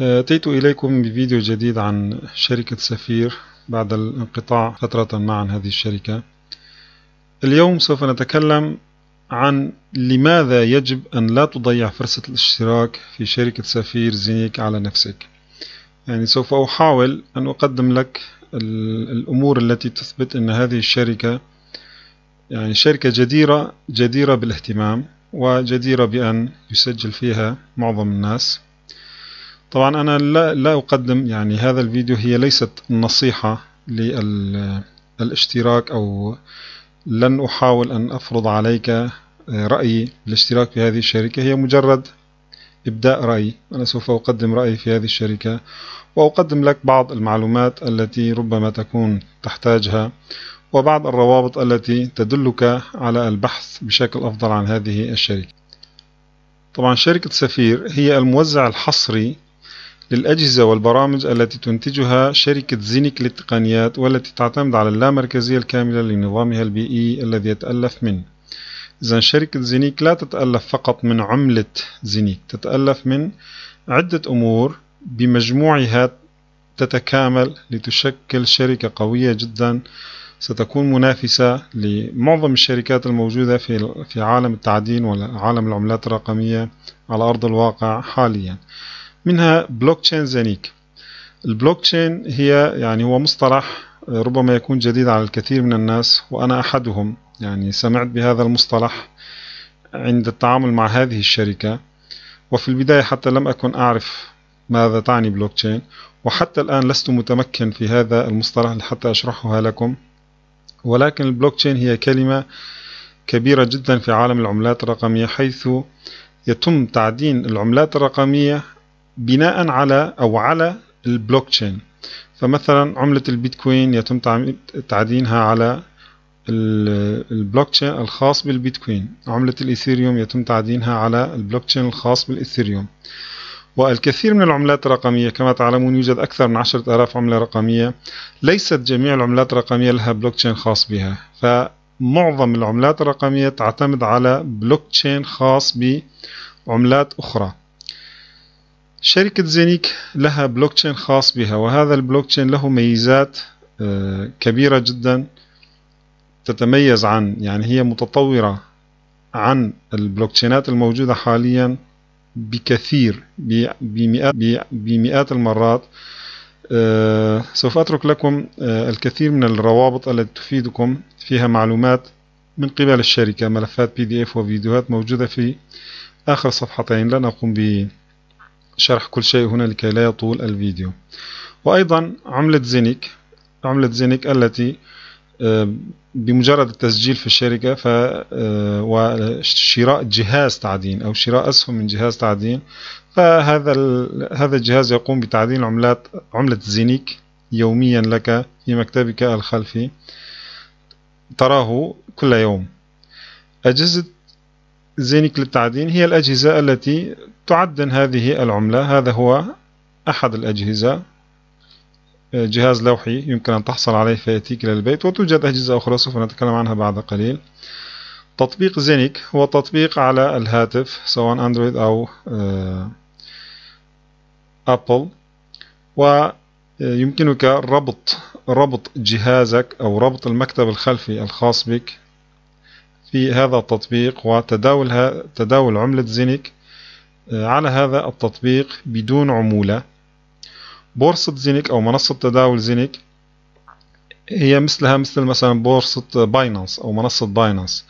آه، أتيت إليكم بفيديو جديد عن شركة سفير بعد الانقطاع فترة ما عن هذه الشركة اليوم سوف نتكلم عن لماذا يجب أن لا تضيع فرصة الاشتراك في شركة سفير زينيك على نفسك يعني سوف أحاول أن أقدم لك الأمور التي تثبت أن هذه الشركة يعني شركة جديرة جديرة بالاهتمام وجديرة بأن يسجل فيها معظم الناس طبعا أنا لا, لا أقدم يعني هذا الفيديو هي ليست نصيحة للاشتراك أو لن أحاول أن أفرض عليك رأيي بالاشتراك في هذه الشركة هي مجرد إبداء رأي أنا سوف أقدم رأيي في هذه الشركة وأقدم لك بعض المعلومات التي ربما تكون تحتاجها وبعض الروابط التي تدلك على البحث بشكل أفضل عن هذه الشركة طبعا شركة سفير هي الموزع الحصري للأجهزة والبرامج التي تنتجها شركة زينك للتقنيات والتي تعتمد على اللامركزية الكاملة لنظامها البيئي الذي يتألف منه إذا شركة زينيك لا تتألف فقط من عملة زينيك تتألف من عدة أمور بمجموعها تتكامل لتشكل شركة قوية جدا ستكون منافسة لمعظم الشركات الموجودة في في عالم التعدين وعالم العملات الرقمية على أرض الواقع حاليا منها بلوك تشين زانيك البلوك تشين هي يعني هو مصطلح ربما يكون جديد على الكثير من الناس وأنا أحدهم يعني سمعت بهذا المصطلح عند التعامل مع هذه الشركة وفي البداية حتى لم أكن أعرف ماذا تعني بلوك تشين وحتى الآن لست متمكن في هذا المصطلح حتى أشرحها لكم ولكن البلوك تشين هي كلمة كبيرة جدا في عالم العملات الرقمية حيث يتم تعدين العملات الرقمية بناء على أو على البلوك تشين فمثلا عملة البيتكوين يتم تعدينها على البلوك تشين الخاص بالبيتكوين عملة الإيثيريوم يتم تعدينها على البلوك تشين الخاص بالإيثيريوم والكثير من العملات الرقمية كما تعلمون يوجد أكثر من عشرة آلاف عملة رقمية ليست جميع العملات الرقمية لها بلوك تشين خاص بها فمعظم العملات الرقمية تعتمد على بلوك تشين خاص بعملات أخرى شركة زينيك لها بلوك تشين خاص بها وهذا البلوك تشين له ميزات آه، كبيرة جدا تتميز عن يعني هي متطورة عن البلوك تشينات الموجودة حاليا بكثير بمئات, بمئات المرات آه، سوف أترك لكم آه، الكثير من الروابط التي تفيدكم فيها معلومات من قبل الشركة ملفات بي دي اف وفيديوهات موجودة في آخر صفحتين لن أقوم شرح كل شيء هنا لكي لا يطول الفيديو وأيضا عملة زينيك عملة زينيك التي آه، بمجرد التسجيل في الشركة ف آه، وشراء جهاز تعدين أو شراء أسهم من جهاز تعدين فهذا هذا الجهاز يقوم بتعدين عملات عملة زينيك يوميا لك في مكتبك الخلفي تراه كل يوم أجهزة زينك للتعدين هي الأجهزة التي تعدن هذه العملة هذا هو أحد الأجهزة آه، جهاز لوحي يمكن أن تحصل عليه فيأتيك إلى البيت وتوجد أجهزة أخرى سوف نتكلم عنها بعد قليل تطبيق زينك هو تطبيق على الهاتف سواء أندرويد أو آه، أبل ويمكنك آه، ربط ربط جهازك أو ربط المكتب الخلفي الخاص بك في هذا التطبيق وتداولها تداول عملة زينك آه، على هذا التطبيق بدون عمولة بورصة زينك أو منصة تداول زينك هي مثلها مثل مثلا بورصة باينانس أو منصة باينانس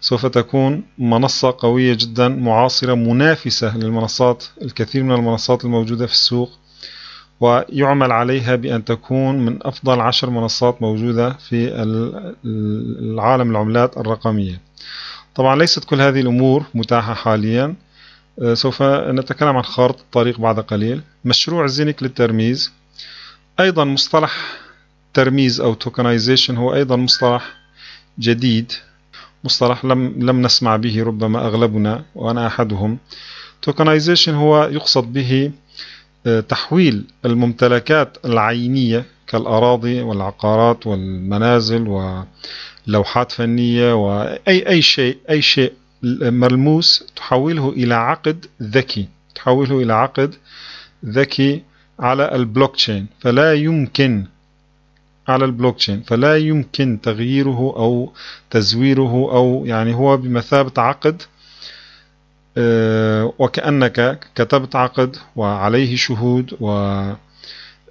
سوف تكون منصة قوية جدا معاصرة منافسة للمنصات الكثير من المنصات الموجودة في السوق ويعمل عليها بأن تكون من أفضل عشر منصات موجودة في العالم العملات الرقمية طبعا ليست كل هذه الأمور متاحة حاليا آه، سوف نتكلم عن خارطة الطريق بعد قليل مشروع زينك للترميز أيضا مصطلح ترميز أو توكنايزيشن هو أيضا مصطلح جديد مصطلح لم, لم نسمع به ربما أغلبنا وأنا أحدهم توكنايزيشن هو يقصد به آه، تحويل الممتلكات العينية كالأراضي والعقارات والمنازل ولوحات فنية وأي أي شيء أي شيء ملموس تحوله إلى عقد ذكي تحوله إلى عقد ذكي على البلوك تشين فلا يمكن على البلوك تشين فلا يمكن تغييره أو تزويره أو يعني هو بمثابة عقد آه، وكأنك كتبت عقد وعليه شهود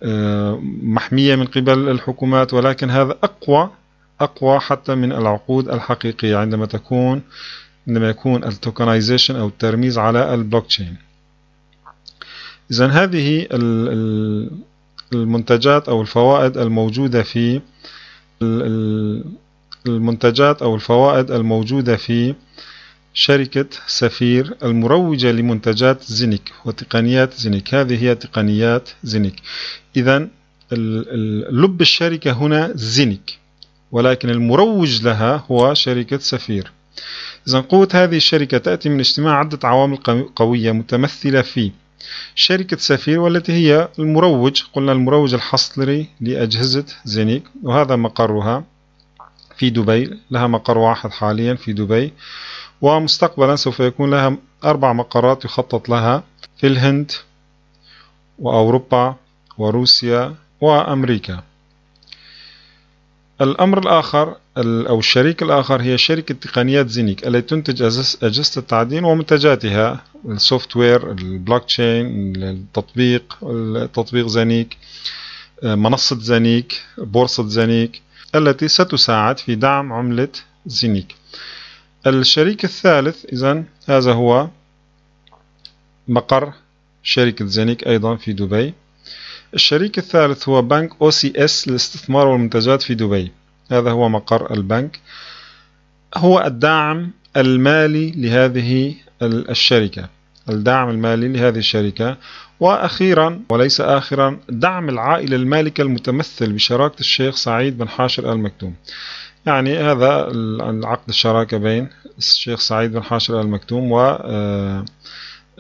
ومحمية من قبل الحكومات ولكن هذا أقوى أقوى حتى من العقود الحقيقية عندما تكون عندما يكون التوكنايزيشن أو الترميز على البلوك تشين إذا هذه المنتجات أو الفوائد الموجودة في المنتجات أو الفوائد الموجودة في شركة سفير المروجة لمنتجات زينك وتقنيات زينك هذه هي تقنيات زينك إذا لب الشركة هنا زينك ولكن المروج لها هو شركة سفير إذا قوة هذه الشركة تأتي من اجتماع عدة عوامل قوية متمثلة في شركة سفير والتي هي المروج قلنا المروج الحصري لأجهزة زينك وهذا مقرها في دبي لها مقر واحد حاليا في دبي ومستقبلا سوف يكون لها أربع مقرات يخطط لها في الهند وأوروبا وروسيا وأمريكا الأمر الآخر أو الشريك الآخر هي شركة تقنيات زينيك التي تنتج أجهزة التعدين ومنتجاتها السوفت وير البلوك تشين التطبيق تطبيق زينيك منصة زينيك بورصة زينيك التي ستساعد في دعم عملة زينيك الشريك الثالث إذا هذا هو مقر شركة زينيك أيضا في دبي الشريك الثالث هو بنك أو سي إس للاستثمار والمنتجات في دبي هذا هو مقر البنك هو الدعم المالي لهذه الشركة الدعم المالي لهذه الشركة وأخيرا وليس آخرا دعم العائلة المالكة المتمثل بشراكة الشيخ سعيد بن حاشر المكتوم يعني هذا العقد الشراكة بين الشيخ سعيد بن حاشر المكتوم و آه،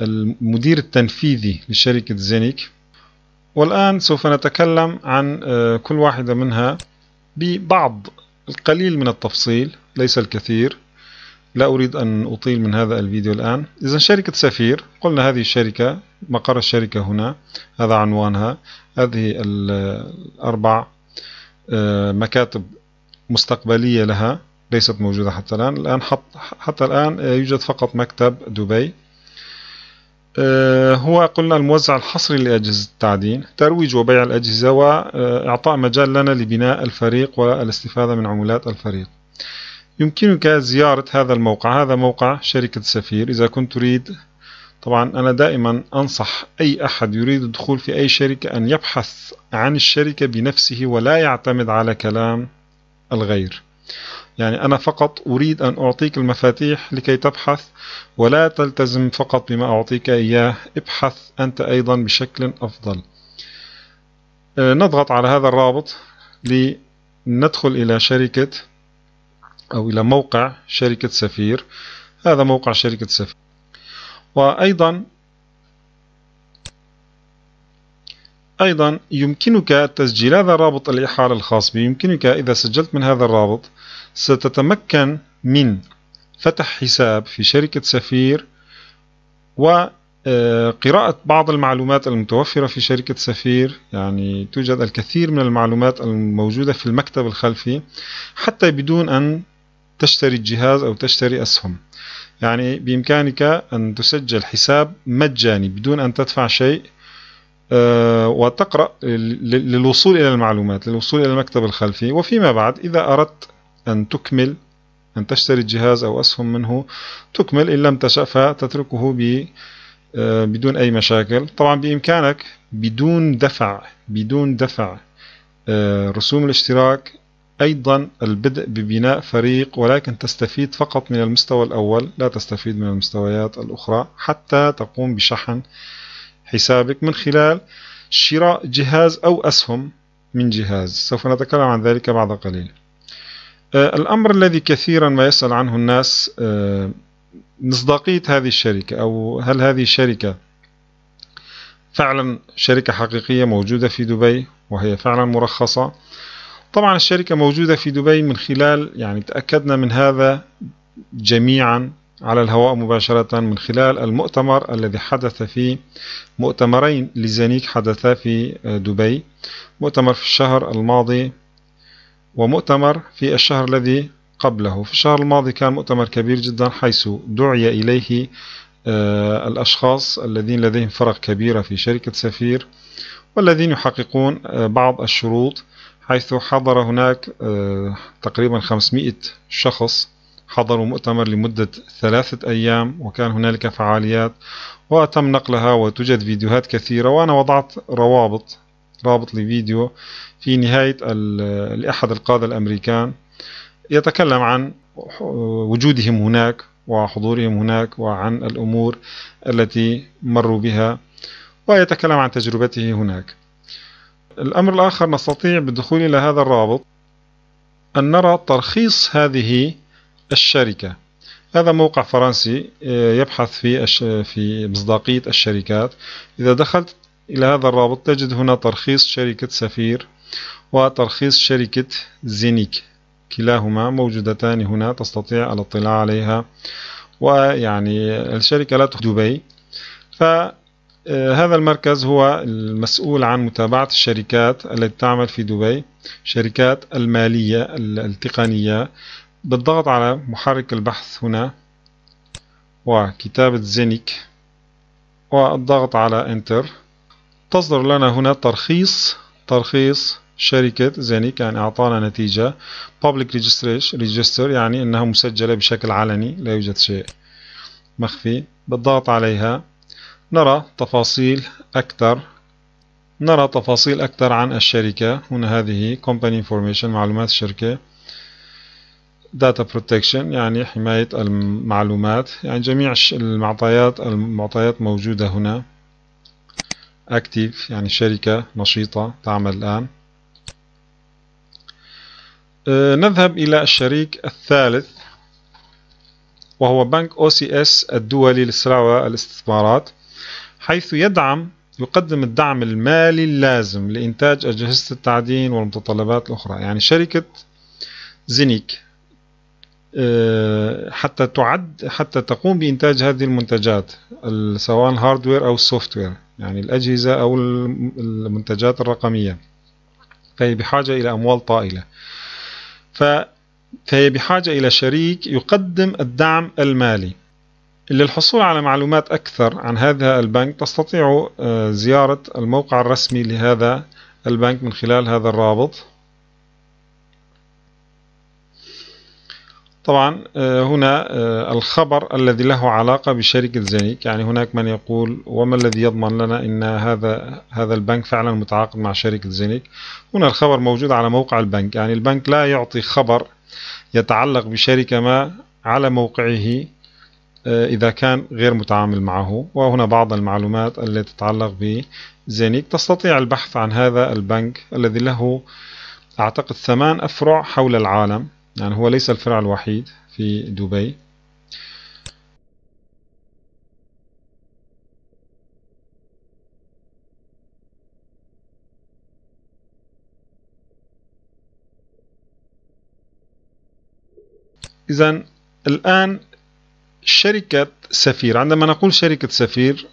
المدير التنفيذي لشركة زينيك والآن سوف نتكلم عن آه، كل واحدة منها ببعض القليل من التفصيل ليس الكثير لا أريد أن أطيل من هذا الفيديو الآن إذا شركة سفير قلنا هذه الشركة مقر الشركة هنا هذا عنوانها هذه الأربع آه، مكاتب مستقبلية لها ليست موجودة حتى الآن الآن حط حتى الآن آه، يوجد فقط مكتب دبي آه، هو قلنا الموزع الحصري لأجهزة التعدين ترويج وبيع الأجهزة وإعطاء آه، مجال لنا لبناء الفريق والاستفادة من عملات الفريق يمكنك زيارة هذا الموقع هذا موقع شركة سفير إذا كنت تريد طبعا أنا دائما أنصح أي أحد يريد الدخول في أي شركة أن يبحث عن الشركة بنفسه ولا يعتمد على كلام الغير يعني أنا فقط أريد أن أعطيك المفاتيح لكي تبحث ولا تلتزم فقط بما أعطيك إياه ابحث أنت أيضا بشكل أفضل أه، نضغط على هذا الرابط لندخل إلى شركة أو إلى موقع شركة سفير هذا موقع شركة سفير وأيضا أيضا يمكنك تسجيل هذا رابط الإحالة الخاص بي يمكنك إذا سجلت من هذا الرابط ستتمكن من فتح حساب في شركة سفير وقراءة آه، بعض المعلومات المتوفرة في شركة سفير يعني توجد الكثير من المعلومات الموجودة في المكتب الخلفي حتى بدون أن تشتري الجهاز أو تشتري أسهم يعني بإمكانك أن تسجل حساب مجاني بدون أن تدفع شيء آه، وتقرأ للوصول إلى المعلومات للوصول إلى المكتب الخلفي وفيما بعد إذا أردت أن تكمل أن تشتري الجهاز أو أسهم منه تكمل إن لم تشأ فتتركه ب آه، بدون أي مشاكل طبعا بإمكانك بدون دفع بدون دفع آه، رسوم الاشتراك أيضا البدء ببناء فريق ولكن تستفيد فقط من المستوى الأول لا تستفيد من المستويات الأخرى حتى تقوم بشحن حسابك من خلال شراء جهاز أو أسهم من جهاز سوف نتكلم عن ذلك بعد قليل آه، الأمر الذي كثيرا ما يسأل عنه الناس آه، مصداقية هذه الشركة أو هل هذه الشركة فعلا شركة حقيقية موجودة في دبي وهي فعلا مرخصة طبعا الشركة موجودة في دبي من خلال يعني تأكدنا من هذا جميعا على الهواء مباشرة من خلال المؤتمر الذي حدث في مؤتمرين لزانيك حدثا في آه، دبي مؤتمر في الشهر الماضي ومؤتمر في الشهر الذي قبله في الشهر الماضي كان مؤتمر كبير جدا حيث دعي إليه آه، الأشخاص الذين لديهم فرق كبيرة في شركة سفير والذين يحققون آه، بعض الشروط حيث حضر هناك تقريبا 500 شخص حضروا مؤتمر لمدة ثلاثة أيام وكان هنالك فعاليات وتم نقلها وتوجد فيديوهات كثيرة وأنا وضعت روابط رابط لفيديو في نهاية لأحد القادة الأمريكان يتكلم عن وجودهم هناك وحضورهم هناك وعن الأمور التي مروا بها ويتكلم عن تجربته هناك الأمر الآخر نستطيع بالدخول إلى هذا الرابط أن نرى ترخيص هذه الشركة هذا موقع فرنسي آه، يبحث في في مصداقية الشركات إذا دخلت إلى هذا الرابط تجد هنا ترخيص شركة سفير وترخيص شركة زينيك كلاهما موجودتان هنا تستطيع الاطلاع عليها ويعني الشركة لا دبي فهذا آه، المركز هو المسؤول عن متابعة الشركات التي تعمل في دبي شركات المالية التقنية بالضغط على محرك البحث هنا وكتابة زينيك والضغط على انتر تصدر لنا هنا ترخيص ترخيص شركة زينيك يعني أعطانا نتيجة public register يعني أنها مسجلة بشكل علني لا يوجد شيء مخفي بالضغط عليها نرى تفاصيل أكثر نرى تفاصيل أكثر عن الشركة هنا هذه company information معلومات الشركة داتا بروتكشن يعني حماية المعلومات يعني جميع المعطيات المعطيات موجودة هنا اكتيف يعني شركة نشيطة تعمل الآن آه، نذهب إلى الشريك الثالث وهو بنك او سي اس الدولي للسلع والاستثمارات حيث يدعم يقدم الدعم المالي اللازم لإنتاج أجهزة التعدين والمتطلبات الأخرى يعني شركة زينيك آه، حتى تعد حتى تقوم بإنتاج هذه المنتجات سواء الهاردوير أو السوفتوير يعني الأجهزة أو المنتجات الرقمية فهي بحاجة إلى أموال طائلة فهي بحاجة إلى شريك يقدم الدعم المالي للحصول على معلومات أكثر عن هذا البنك تستطيع آه، زيارة الموقع الرسمي لهذا البنك من خلال هذا الرابط طبعا آه، هنا آه، الخبر الذي له علاقة بشركة زينيك يعني هناك من يقول وما الذي يضمن لنا أن هذا هذا البنك فعلا متعاقد مع شركة زينيك هنا الخبر موجود على موقع البنك يعني البنك لا يعطي خبر يتعلق بشركة ما على موقعه آه، إذا كان غير متعامل معه وهنا بعض المعلومات التي تتعلق بزينيك تستطيع البحث عن هذا البنك الذي له أعتقد ثمان أفرع حول العالم يعني هو ليس الفرع الوحيد في دبي إذا الآن شركة سفير عندما نقول شركة سفير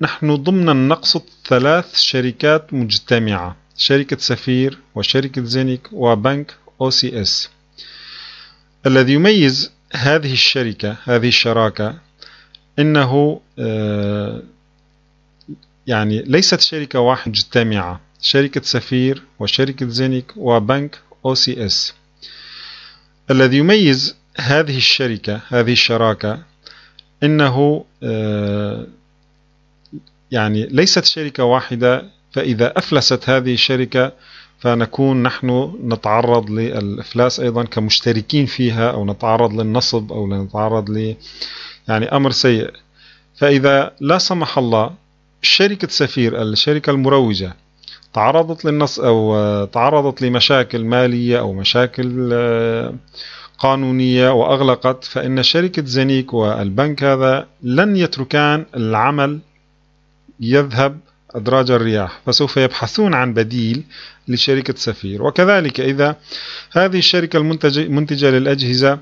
نحن ضمن نقصد ثلاث شركات مجتمعة شركة سفير وشركة زينيك وبنك OCS الذي يميز هذه الشركة هذه الشراكة إنه آه، يعني ليست شركة واحدة مجتمعة شركة سفير وشركة زينيك وبنك OCS الذي يميز هذه الشركة هذه الشراكة إنه آه، يعني ليست شركة واحدة فإذا أفلست هذه الشركة فنكون نحن نتعرض للإفلاس أيضا كمشتركين فيها أو نتعرض للنصب أو نتعرض ل يعني أمر سيء فإذا لا سمح الله شركة سفير الشركة المروجة تعرضت للنص أو تعرضت لمشاكل مالية أو مشاكل قانونية وأغلقت فإن شركة زنيك والبنك هذا لن يتركان العمل يذهب أدراج الرياح فسوف يبحثون عن بديل لشركة سفير وكذلك إذا هذه الشركة المنتجة للأجهزة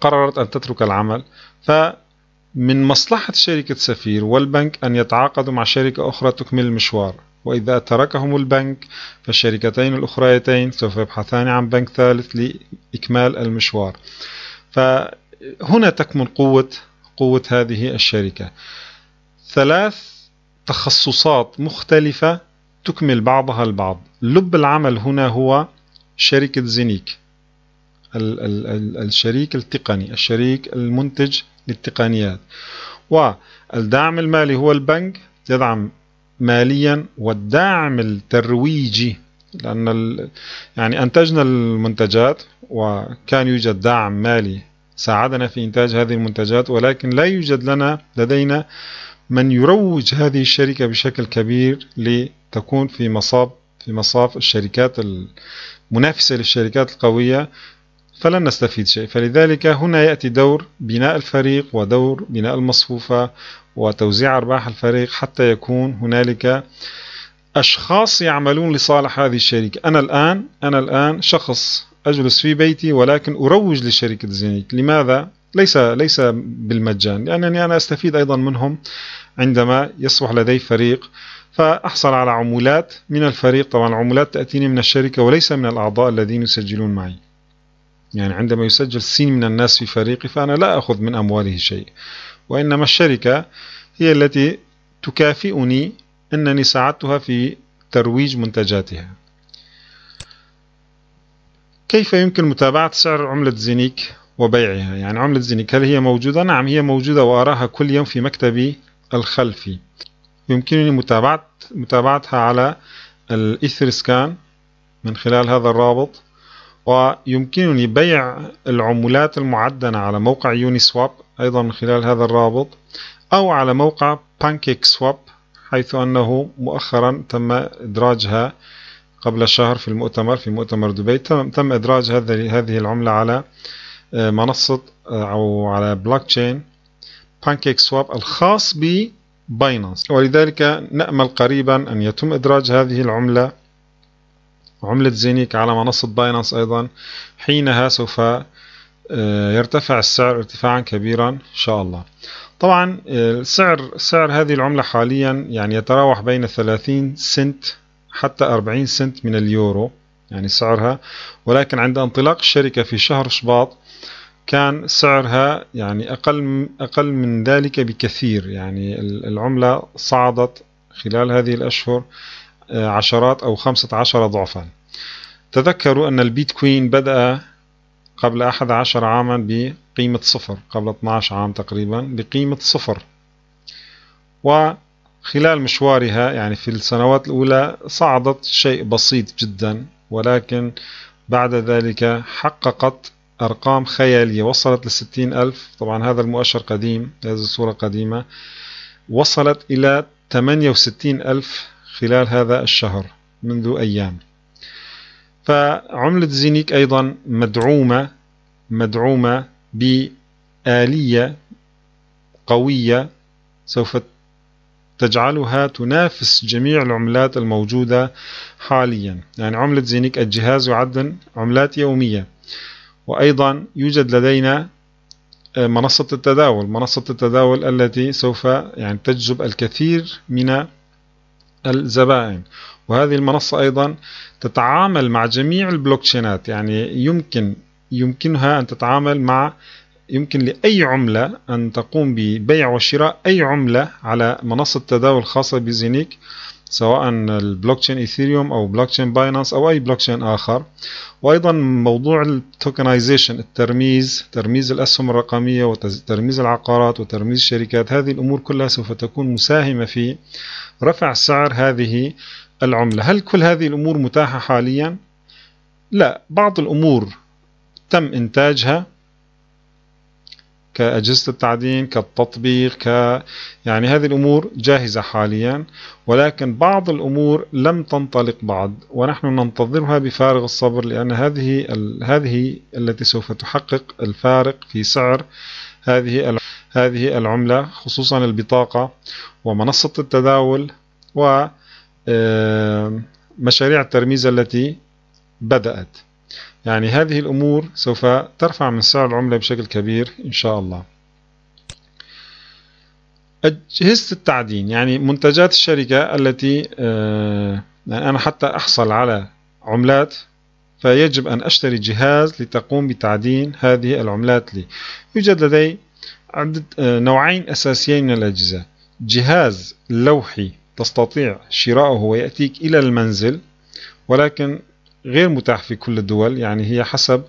قررت أن تترك العمل فمن مصلحة شركة سفير والبنك أن يتعاقدوا مع شركة أخرى تكمل المشوار وإذا تركهم البنك فالشركتين الأخريتين سوف يبحثان عن بنك ثالث لإكمال المشوار فهنا تكمن قوة قوة هذه الشركة ثلاث تخصصات مختلفة تكمل بعضها البعض لب العمل هنا هو شركة زينيك ال ال ال الشريك التقني الشريك المنتج للتقنيات والدعم المالي هو البنك يدعم ماليا والدعم الترويجي لأن يعني أنتجنا المنتجات وكان يوجد دعم مالي ساعدنا في إنتاج هذه المنتجات ولكن لا يوجد لنا لدينا من يروج هذه الشركة بشكل كبير لتكون في مصاب في مصاف الشركات المنافسة للشركات القوية فلن نستفيد شيء فلذلك هنا يأتي دور بناء الفريق ودور بناء المصفوفة وتوزيع أرباح الفريق حتى يكون هنالك أشخاص يعملون لصالح هذه الشركة أنا الآن أنا الآن شخص أجلس في بيتي ولكن أروج لشركة زينيك لماذا؟ ليس ليس بالمجان لأنني يعني أنا أستفيد أيضا منهم عندما يصبح لدي فريق فأحصل على عمولات من الفريق طبعا العمولات تأتيني من الشركة وليس من الأعضاء الذين يسجلون معي يعني عندما يسجل سين من الناس في فريقي فأنا لا أخذ من أمواله شيء وإنما الشركة هي التي تكافئني أنني ساعدتها في ترويج منتجاتها كيف يمكن متابعة سعر عملة زينيك وبيعها يعني عملة زينك هل هي موجودة؟ نعم هي موجودة وأراها كل يوم في مكتبي الخلفي يمكنني متابعة متابعتها على الإثر سكان من خلال هذا الرابط ويمكنني بيع العملات المعدنة على موقع يوني سواب أيضا من خلال هذا الرابط أو على موقع بانكيك سواب حيث أنه مؤخرا تم إدراجها قبل شهر في المؤتمر في مؤتمر دبي تم إدراج هذه العملة على آه، منصة آه، أو على بلوك تشين بانكيك سواب الخاص بباينانس ولذلك نأمل قريبا أن يتم إدراج هذه العملة عملة زينيك على منصة باينانس أيضا حينها سوف آه، يرتفع السعر ارتفاعا كبيرا إن شاء الله طبعا سعر سعر هذه العملة حاليا يعني يتراوح بين 30 سنت حتى 40 سنت من اليورو يعني سعرها ولكن عند انطلاق الشركة في شهر شباط كان سعرها يعني أقل, أقل من ذلك بكثير يعني العملة صعدت خلال هذه الأشهر آه، عشرات أو خمسة عشر ضعفا تذكروا أن البيتكوين بدأ قبل أحد عشر عاما بقيمة صفر قبل 12 عام تقريبا بقيمة صفر وخلال مشوارها يعني في السنوات الأولى صعدت شيء بسيط جدا ولكن بعد ذلك حققت أرقام خيالية وصلت لستين ألف طبعا هذا المؤشر قديم هذه الصورة قديمة وصلت إلى وستين ألف خلال هذا الشهر منذ أيام فعملة زينيك أيضا مدعومة مدعومة بآلية قوية سوف تجعلها تنافس جميع العملات الموجودة حاليا يعني عملة زينيك الجهاز يعد عملات يومية وأيضا يوجد لدينا آه، منصة التداول منصة التداول التي سوف يعني تجذب الكثير من الزبائن وهذه المنصة أيضا تتعامل مع جميع البلوكشينات يعني يمكن يمكنها أن تتعامل مع يمكن لأي عملة أن تقوم ببيع وشراء أي عملة على منصة تداول خاصة بزينيك سواء البلوك تشين ايثيريوم او بلوك تشين باينانس او اي بلوك تشين اخر وايضا موضوع التوكنايزيشن الترميز ترميز الاسهم الرقميه وترميز العقارات وترميز الشركات هذه الامور كلها سوف تكون مساهمه في رفع سعر هذه العمله هل كل هذه الامور متاحه حاليا لا بعض الامور تم انتاجها كأجهزة التعدين كالتطبيق ك يعني هذه الأمور جاهزة حاليا ولكن بعض الأمور لم تنطلق بعد ونحن ننتظرها بفارغ الصبر لأن هذه هذه التي سوف تحقق الفارق في سعر هذه هذه العملة خصوصا البطاقة ومنصة التداول ومشاريع الترميز التي بدأت يعني هذه الأمور سوف ترفع من سعر العملة بشكل كبير إن شاء الله أجهزة التعدين يعني منتجات الشركة التي آه، يعني أنا حتى أحصل على عملات فيجب أن أشتري جهاز لتقوم بتعدين هذه العملات لي يوجد لدي عدة آه، نوعين أساسيين من الأجهزة جهاز لوحي تستطيع شراؤه ويأتيك إلى المنزل ولكن غير متاح في كل الدول يعني هي حسب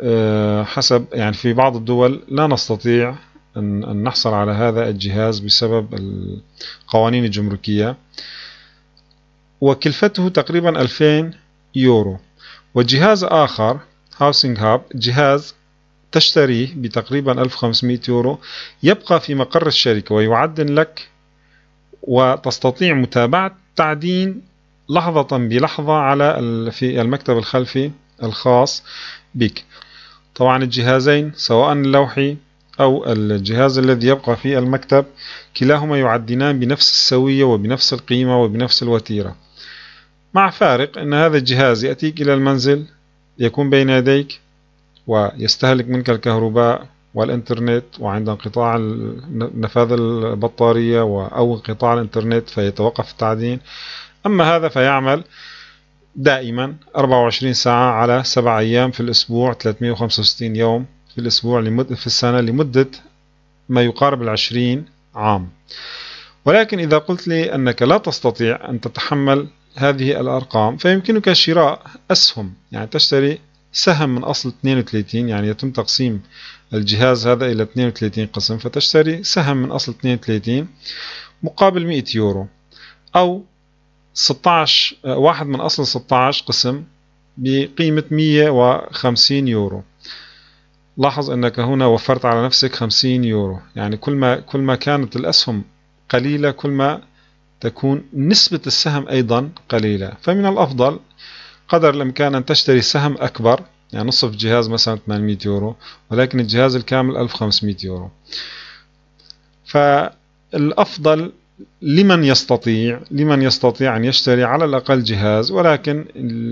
آه، حسب يعني في بعض الدول لا نستطيع أن نحصل على هذا الجهاز بسبب القوانين الجمركية وكلفته تقريبا 2000 يورو وجهاز آخر هاوسينج هاب جهاز تشتريه بتقريبا 1500 يورو يبقى في مقر الشركة ويعدن لك وتستطيع متابعة تعدين لحظة بلحظة على في المكتب الخلفي الخاص بك طبعا الجهازين سواء اللوحي أو الجهاز الذي يبقى في المكتب كلاهما يعدنان بنفس السوية وبنفس القيمة وبنفس الوتيرة مع فارق أن هذا الجهاز يأتيك إلى المنزل يكون بين يديك ويستهلك منك الكهرباء والإنترنت وعند انقطاع نفاذ البطارية أو انقطاع الإنترنت فيتوقف التعدين أما هذا فيعمل دائما 24 ساعة على 7 أيام في الأسبوع 365 يوم في الأسبوع لمدة في السنة لمدة ما يقارب العشرين عام ولكن إذا قلت لي أنك لا تستطيع أن تتحمل هذه الأرقام فيمكنك شراء أسهم يعني تشتري سهم من أصل 32 يعني يتم تقسيم الجهاز هذا إلى 32 قسم فتشتري سهم من أصل 32 مقابل 100 يورو أو 16 آه، واحد من أصل 16 قسم بقيمة 150 يورو لاحظ أنك هنا وفرت على نفسك 50 يورو يعني كل ما, كل ما كانت الأسهم قليلة كل ما تكون نسبة السهم أيضا قليلة فمن الأفضل قدر الإمكان أن تشتري سهم أكبر يعني نصف جهاز مثلا 800 يورو ولكن الجهاز الكامل 1500 يورو فالأفضل لمن يستطيع لمن يستطيع أن يشتري على الأقل جهاز ولكن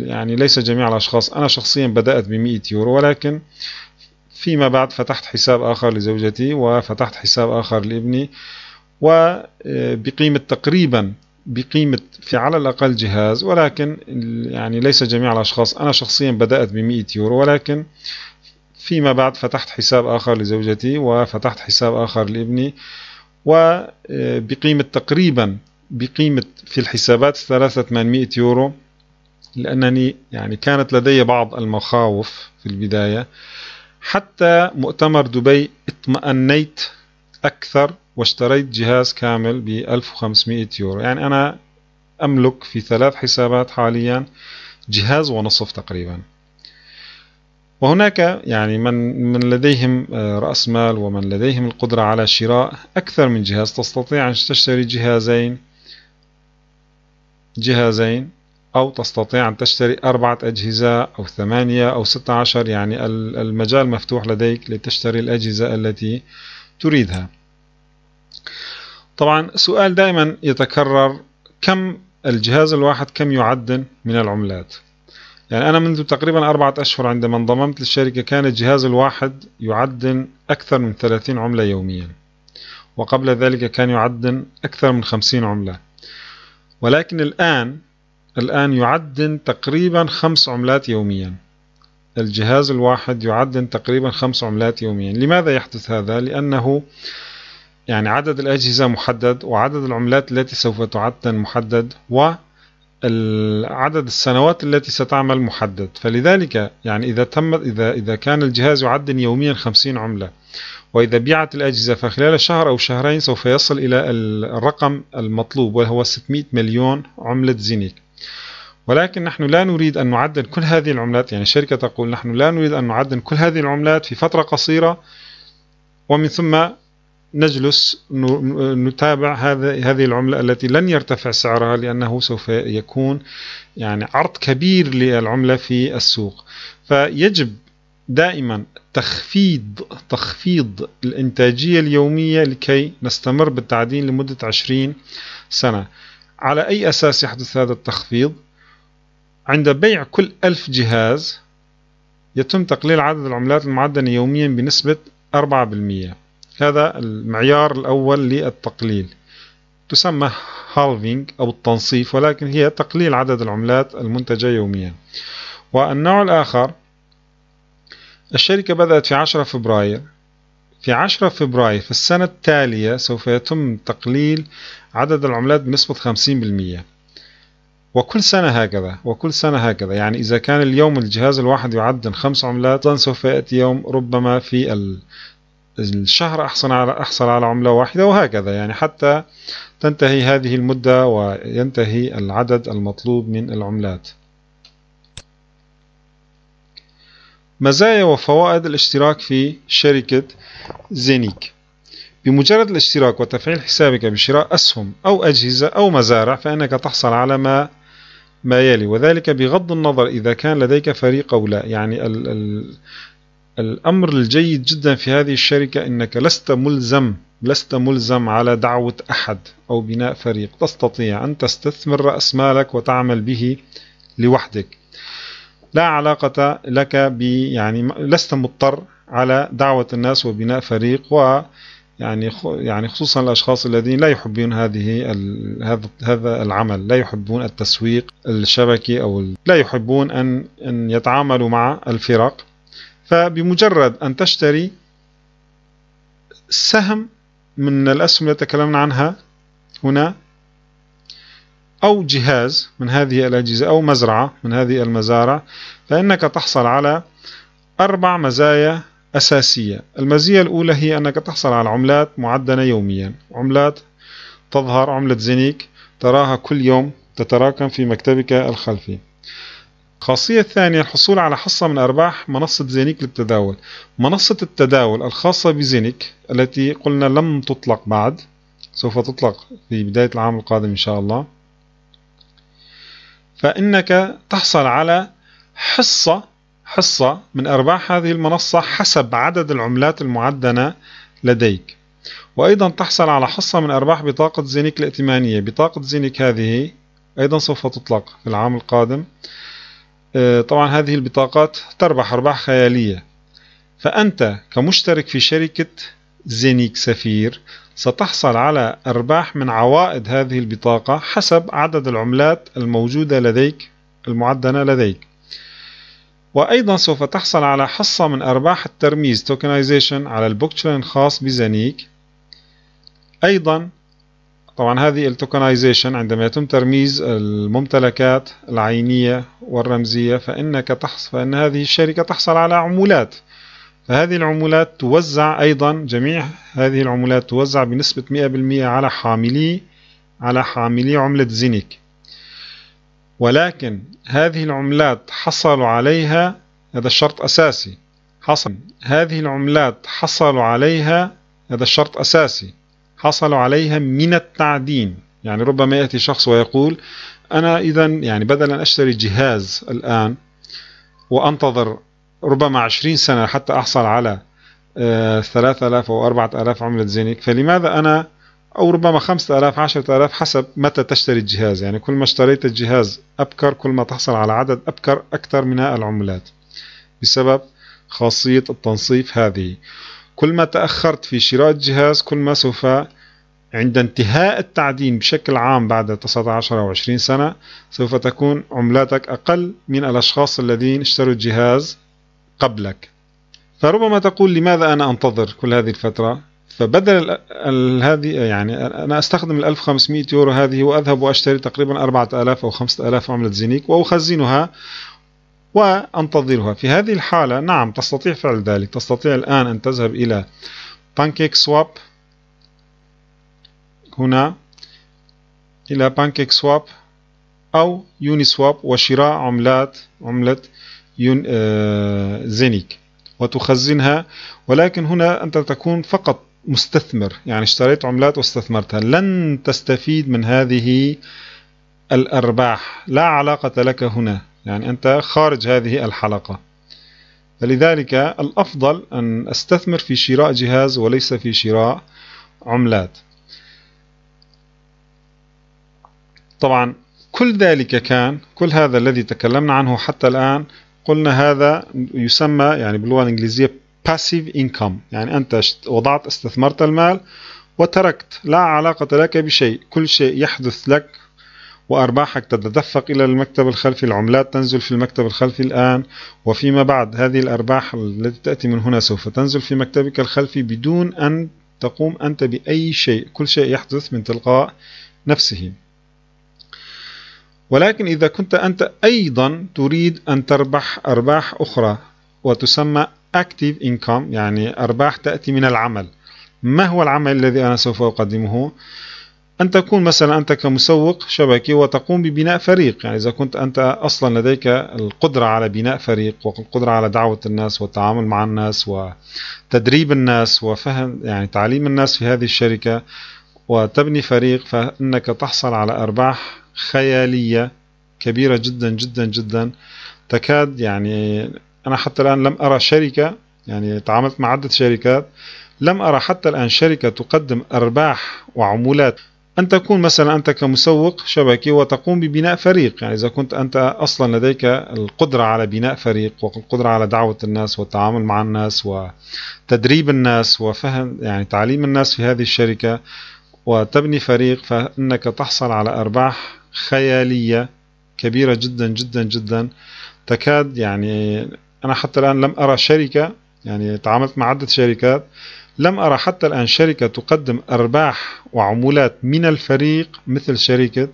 يعني ليس جميع الأشخاص أنا شخصيا بدأت ب 100 يورو ولكن فيما بعد فتحت حساب آخر لزوجتي وفتحت حساب آخر لابني وبقيمة تقريبا بقيمة في على الأقل جهاز ولكن يعني ليس جميع الأشخاص أنا شخصيا بدأت ب 100 يورو ولكن فيما بعد فتحت حساب آخر لزوجتي وفتحت حساب آخر لابني وبقيمة تقريبا بقيمة في الحسابات الثلاثة 800 يورو لأنني يعني كانت لدي بعض المخاوف في البداية حتى مؤتمر دبي اطمأنيت أكثر واشتريت جهاز كامل ب 1500 يورو يعني أنا أملك في ثلاث حسابات حاليا جهاز ونصف تقريبا وهناك يعني من من لديهم آه، رأس مال ومن لديهم القدرة على شراء أكثر من جهاز تستطيع أن تشتري جهازين جهازين أو تستطيع أن تشتري أربعة أجهزة أو ثمانية أو ستة عشر يعني المجال مفتوح لديك لتشتري الأجهزة التي تريدها طبعا سؤال دائما يتكرر كم الجهاز الواحد كم يعدن من العملات يعني أنا منذ تقريبا أربعة أشهر عندما انضممت للشركة كان الجهاز الواحد يعدن أكثر من 30 عملة يوميا وقبل ذلك كان يعدن أكثر من 50 عملة ولكن الآن الآن يعدن تقريبا خمس عملات يوميا الجهاز الواحد يعدن تقريبا خمس عملات يوميا لماذا يحدث هذا؟ لأنه يعني عدد الأجهزة محدد وعدد العملات التي سوف تعدن محدد و عدد السنوات التي ستعمل محدد فلذلك يعني إذا تم إذا إذا كان الجهاز يعدن يوميا 50 عملة وإذا بيعت الأجهزة فخلال شهر أو شهرين سوف يصل إلى الرقم المطلوب وهو 600 مليون عملة زينيك ولكن نحن لا نريد أن نعدن كل هذه العملات يعني الشركة تقول نحن لا نريد أن نعدن كل هذه العملات في فترة قصيرة ومن ثم نجلس نتابع هذا هذه العملة التي لن يرتفع سعرها لأنه سوف يكون يعني عرض كبير للعملة في السوق فيجب دائما تخفيض تخفيض الإنتاجية اليومية لكي نستمر بالتعدين لمدة 20 سنة على أي أساس يحدث هذا التخفيض؟ عند بيع كل ألف جهاز يتم تقليل عدد العملات المعدنة يوميا بنسبة 4% هذا المعيار الأول للتقليل تسمى halving أو التنصيف ولكن هي تقليل عدد العملات المنتجة يوميا والنوع الآخر الشركة بدأت في 10 فبراير في 10 فبراير في السنة التالية سوف يتم تقليل عدد العملات بنسبة 50% وكل سنة هكذا وكل سنة هكذا يعني إذا كان اليوم الجهاز الواحد يعدن خمس عملات سوف يأتي يوم ربما في الشهر أحصل على أحصل على عملة واحدة وهكذا يعني حتى تنتهي هذه المدة وينتهي العدد المطلوب من العملات مزايا وفوائد الاشتراك في شركة زينيك بمجرد الاشتراك وتفعيل حسابك بشراء أسهم أو أجهزة أو مزارع فإنك تحصل على ما ما يلي وذلك بغض النظر إذا كان لديك فريق أو لا يعني ال ال الأمر الجيد جدا في هذه الشركة أنك لست ملزم لست ملزم على دعوة أحد أو بناء فريق تستطيع أن تستثمر رأس مالك وتعمل به لوحدك لا علاقة لك ب يعني لست مضطر على دعوة الناس وبناء فريق و يعني يعني خصوصا الاشخاص الذين لا يحبون هذه هذا هذا العمل، لا يحبون التسويق الشبكي او لا يحبون ان ان يتعاملوا مع الفرق فبمجرد أن تشتري سهم من الأسهم التي تكلمنا عنها هنا أو جهاز من هذه الأجهزة أو مزرعة من هذه المزارع فإنك تحصل على أربع مزايا أساسية المزية الأولى هي أنك تحصل على عملات معدنة يوميا عملات تظهر عملة زينيك تراها كل يوم تتراكم في مكتبك الخلفي الخاصية الثانية الحصول على حصة من أرباح منصة زينيك للتداول منصة التداول الخاصة بزينيك التي قلنا لم تطلق بعد سوف تطلق في بداية العام القادم إن شاء الله فإنك تحصل على حصة حصة من أرباح هذه المنصة حسب عدد العملات المعدنة لديك وأيضا تحصل على حصة من أرباح بطاقة زينيك الائتمانية بطاقة زينيك هذه أيضا سوف تطلق في العام القادم آه، طبعا هذه البطاقات تربح أرباح خيالية فأنت كمشترك في شركة زينيك سفير ستحصل على أرباح من عوائد هذه البطاقة حسب عدد العملات الموجودة لديك المعدنة لديك وأيضا سوف تحصل على حصة من أرباح الترميز توكنايزيشن على البوكتشين الخاص بزنيك أيضا طبعا هذه التوكنايزيشن عندما يتم ترميز الممتلكات العينية والرمزية فإنك تحصل فإن هذه الشركة تحصل على عمولات فهذه العمولات توزع أيضا جميع هذه العمولات توزع بنسبة 100% على حاملي على حاملي عملة زينك ولكن هذه العملات حصلوا عليها هذا الشرط أساسي حصل هذه العملات حصلوا عليها هذا الشرط أساسي حصلوا عليها من التعدين يعني ربما يأتي شخص ويقول أنا إذا يعني بدل أن أشتري جهاز الآن وأنتظر ربما 20 سنة حتى أحصل على 3000 آه، أو 4000 عملة زينك فلماذا أنا أو ربما 5000 10000 حسب متى تشتري الجهاز يعني كل ما اشتريت الجهاز أبكر كل ما تحصل على عدد أبكر أكثر من العملات بسبب خاصية التنصيف هذه كل ما تأخرت في شراء الجهاز كل ما سوف عند انتهاء التعدين بشكل عام بعد 19 أو 20 سنة سوف تكون عملاتك أقل من الأشخاص الذين اشتروا الجهاز قبلك فربما تقول لماذا أنا أنتظر كل هذه الفترة فبدل هذه يعني أنا أستخدم ال 1500 يورو هذه وأذهب وأشتري تقريبا 4000 أو 5000 عملة زينيك وأخزنها وأنتظرها في هذه الحالة نعم تستطيع فعل ذلك تستطيع الآن أن تذهب إلى PancakeSwap هنا إلى PancakeSwap أو يونيسواب وشراء عملات عملة يون آه، زينيك وتخزنها ولكن هنا أنت تكون فقط مستثمر يعني اشتريت عملات واستثمرتها لن تستفيد من هذه الأرباح لا علاقة لك هنا يعني أنت خارج هذه الحلقة فلذلك الأفضل أن أستثمر في شراء جهاز وليس في شراء عملات طبعا كل ذلك كان كل هذا الذي تكلمنا عنه حتى الآن قلنا هذا يسمى يعني باللغة الإنجليزية passive income يعني أنت وضعت استثمرت المال وتركت لا علاقة لك بشيء كل شيء يحدث لك وأرباحك تتدفق إلى المكتب الخلفي العملات تنزل في المكتب الخلفي الآن وفيما بعد هذه الأرباح التي تأتي من هنا سوف تنزل في مكتبك الخلفي بدون أن تقوم أنت بأي شيء كل شيء يحدث من تلقاء نفسه ولكن إذا كنت أنت أيضا تريد أن تربح أرباح أخرى وتسمى Active Income يعني أرباح تأتي من العمل ما هو العمل الذي أنا سوف أقدمه؟ أن تكون مثلا أنت كمسوق شبكي وتقوم ببناء فريق يعني إذا كنت أنت أصلا لديك القدرة على بناء فريق والقدرة على دعوة الناس والتعامل مع الناس وتدريب الناس وفهم يعني تعليم الناس في هذه الشركة وتبني فريق فإنك تحصل على أرباح خيالية كبيرة جدا جدا جدا تكاد يعني أنا حتى الآن لم أرى شركة يعني تعاملت مع عدة شركات لم أرى حتى الآن شركة تقدم أرباح وعمولات أن تكون مثلا أنت كمسوق شبكي وتقوم ببناء فريق يعني إذا كنت أنت أصلا لديك القدرة على بناء فريق والقدرة على دعوة الناس والتعامل مع الناس وتدريب الناس وفهم يعني تعليم الناس في هذه الشركة وتبني فريق فإنك تحصل على أرباح خيالية كبيرة جدا جدا جدا تكاد يعني أنا حتى الآن لم أرى شركة يعني تعاملت مع عدة شركات لم أرى حتى الآن شركة تقدم أرباح وعمولات من الفريق مثل شركة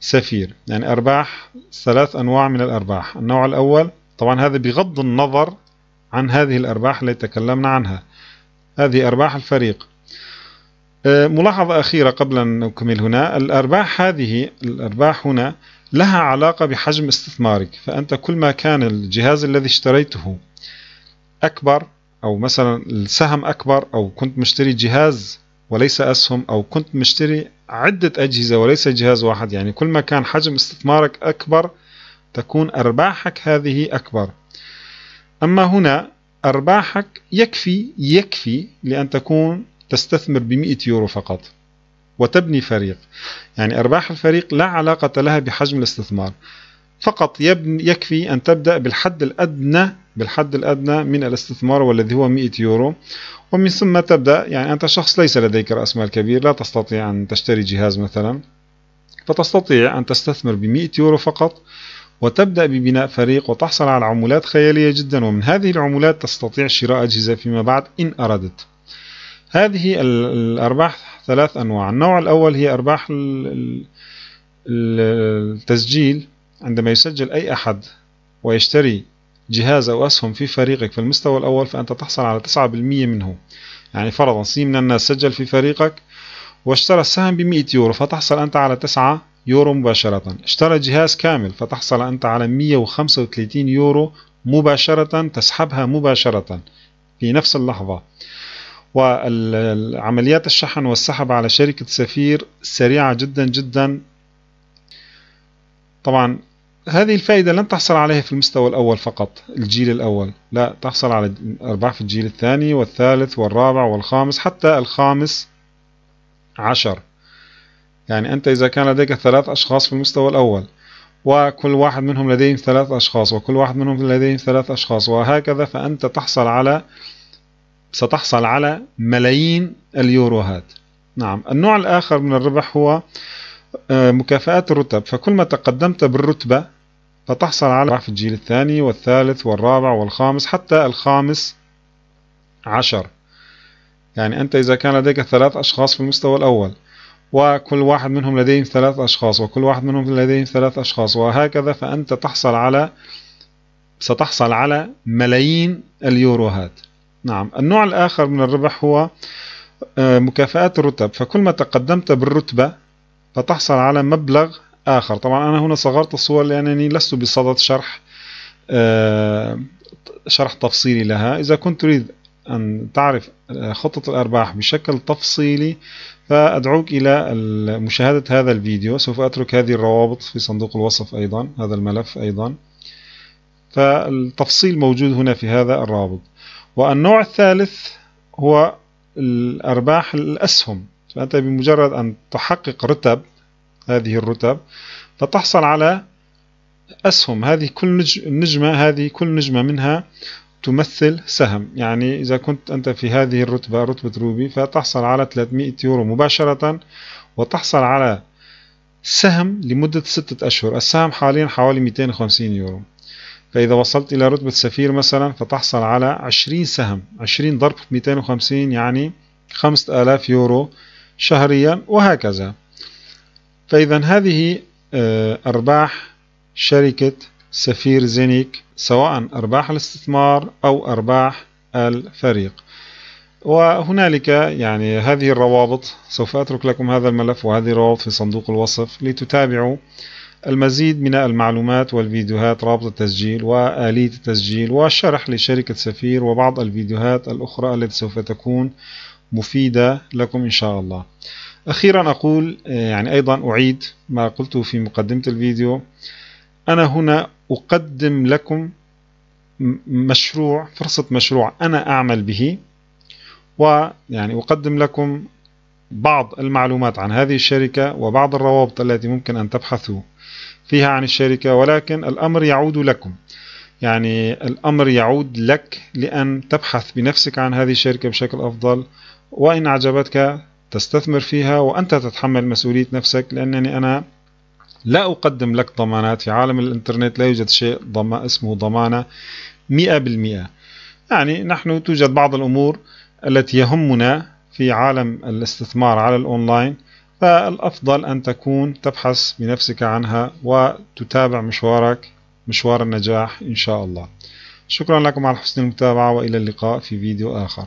سفير يعني أرباح ثلاث أنواع من الأرباح النوع الأول طبعا هذا بغض النظر عن هذه الأرباح التي تكلمنا عنها هذه أرباح الفريق أه، ملاحظة أخيرة قبل أن نكمل هنا الأرباح هذه الأرباح هنا لها علاقة بحجم استثمارك فأنت كل ما كان الجهاز الذي اشتريته أكبر او مثلا السهم اكبر او كنت مشتري جهاز وليس اسهم او كنت مشتري عده اجهزه وليس جهاز واحد يعني كل ما كان حجم استثمارك اكبر تكون ارباحك هذه اكبر اما هنا ارباحك يكفي يكفي لان تكون تستثمر ب يورو فقط وتبني فريق يعني ارباح الفريق لا علاقه لها بحجم الاستثمار فقط يكفي أن تبدأ بالحد الأدنى بالحد الأدنى من الاستثمار والذي هو 100 يورو ومن ثم تبدأ يعني أنت شخص ليس لديك رأس مال كبير لا تستطيع أن تشتري جهاز مثلا فتستطيع أن تستثمر ب 100 يورو فقط وتبدأ ببناء فريق وتحصل على عمولات خيالية جدا ومن هذه العمولات تستطيع شراء أجهزة فيما بعد إن أردت هذه الأرباح ثلاث أنواع النوع الأول هي أرباح التسجيل عندما يسجل أي أحد ويشتري جهاز أو أسهم في فريقك في المستوى الأول فأنت تحصل على 9% منه يعني فرضا سي من الناس سجل في فريقك واشترى السهم ب 100 يورو فتحصل أنت على 9 يورو مباشرة اشترى جهاز كامل فتحصل أنت على 135 يورو مباشرة تسحبها مباشرة في نفس اللحظة وعمليات الشحن والسحب على شركة سفير سريعة جدا جدا طبعا هذه الفائدة لن تحصل عليها في المستوى الأول فقط الجيل الأول لا تحصل على أرباح في الجيل الثاني والثالث والرابع والخامس حتى الخامس عشر يعني أنت إذا كان لديك ثلاث أشخاص في المستوى الأول وكل واحد منهم لديهم ثلاث أشخاص وكل واحد منهم لديهم ثلاث أشخاص وهكذا فأنت تحصل على ستحصل على ملايين اليوروهات نعم النوع الآخر من الربح هو آه، مكافآت الرتب فكل ما تقدمت بالرتبة فتحصل على في الجيل الثاني والثالث والرابع والخامس حتى الخامس عشر يعني أنت إذا كان لديك ثلاث أشخاص في المستوى الأول وكل واحد منهم لديهم ثلاث أشخاص وكل واحد منهم لديهم ثلاث أشخاص وهكذا فأنت تحصل على ستحصل على ملايين اليوروهات نعم النوع الآخر من الربح هو آه، مكافآت الرتب فكل ما تقدمت بالرتبة لتحصل على مبلغ آخر طبعا أنا هنا صغرت الصور لأنني لست بصدد شرح آه، شرح تفصيلي لها إذا كنت تريد أن تعرف آه، خطة الأرباح بشكل تفصيلي فأدعوك إلى مشاهدة هذا الفيديو سوف أترك هذه الروابط في صندوق الوصف أيضا هذا الملف أيضا فالتفصيل موجود هنا في هذا الرابط والنوع الثالث هو الأرباح الأسهم فأنت بمجرد أن تحقق رتب هذه الرتب فتحصل على أسهم هذه كل نجمة هذه كل نجمة منها تمثل سهم يعني إذا كنت أنت في هذه الرتبة رتبة روبي فتحصل على 300 يورو مباشرة وتحصل على سهم لمدة ستة أشهر السهم حاليا حوالي 250 يورو فإذا وصلت إلى رتبة سفير مثلا فتحصل على 20 سهم 20 ضرب 250 يعني 5000 يورو شهريا وهكذا فإذا هذه آه، أرباح شركة سفير زينيك سواء أرباح الاستثمار أو أرباح الفريق وهنالك يعني هذه الروابط سوف أترك لكم هذا الملف وهذه الروابط في صندوق الوصف لتتابعوا المزيد من المعلومات والفيديوهات رابط التسجيل وآلية التسجيل والشرح لشركة سفير وبعض الفيديوهات الأخرى التي سوف تكون مفيدة لكم إن شاء الله أخيرا أقول آه، يعني أيضا أعيد ما قلته في مقدمة الفيديو أنا هنا أقدم لكم مشروع فرصة مشروع أنا أعمل به ويعني أقدم لكم بعض المعلومات عن هذه الشركة وبعض الروابط التي ممكن أن تبحثوا فيها عن الشركة ولكن الأمر يعود لكم يعني الأمر يعود لك لأن تبحث بنفسك عن هذه الشركة بشكل أفضل وإن أعجبتك تستثمر فيها وأنت تتحمل مسؤولية نفسك لأنني أنا لا أقدم لك ضمانات في عالم الإنترنت لا يوجد شيء ضم... اسمه ضمانة 100% يعني نحن توجد بعض الأمور التي يهمنا في عالم الاستثمار على الأونلاين فالأفضل أن تكون تبحث بنفسك عنها وتتابع مشوارك مشوار النجاح إن شاء الله شكرا لكم على حسن المتابعة وإلى اللقاء في فيديو آخر